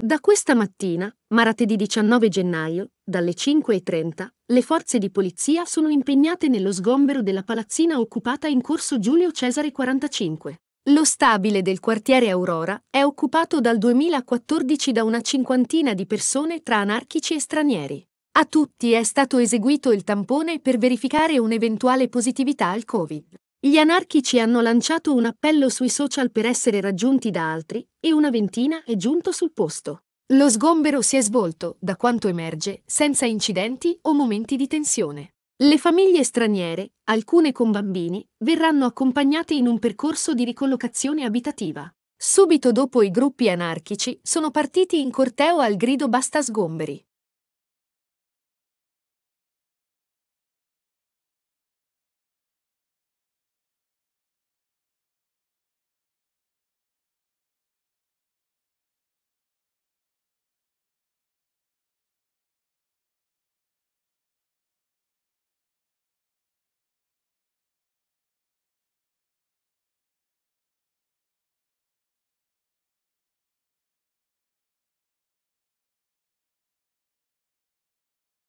Da questa mattina, martedì 19 gennaio, dalle 5.30, le forze di polizia sono impegnate nello sgombero della palazzina occupata in corso Giulio Cesare 45. Lo stabile del quartiere Aurora è occupato dal 2014 da una cinquantina di persone tra anarchici e stranieri. A tutti è stato eseguito il tampone per verificare un'eventuale positività al Covid. Gli anarchici hanno lanciato un appello sui social per essere raggiunti da altri e una ventina è giunto sul posto. Lo sgombero si è svolto, da quanto emerge, senza incidenti o momenti di tensione. Le famiglie straniere, alcune con bambini, verranno accompagnate in un percorso di ricollocazione abitativa. Subito dopo i gruppi anarchici sono partiti in corteo al grido basta sgomberi.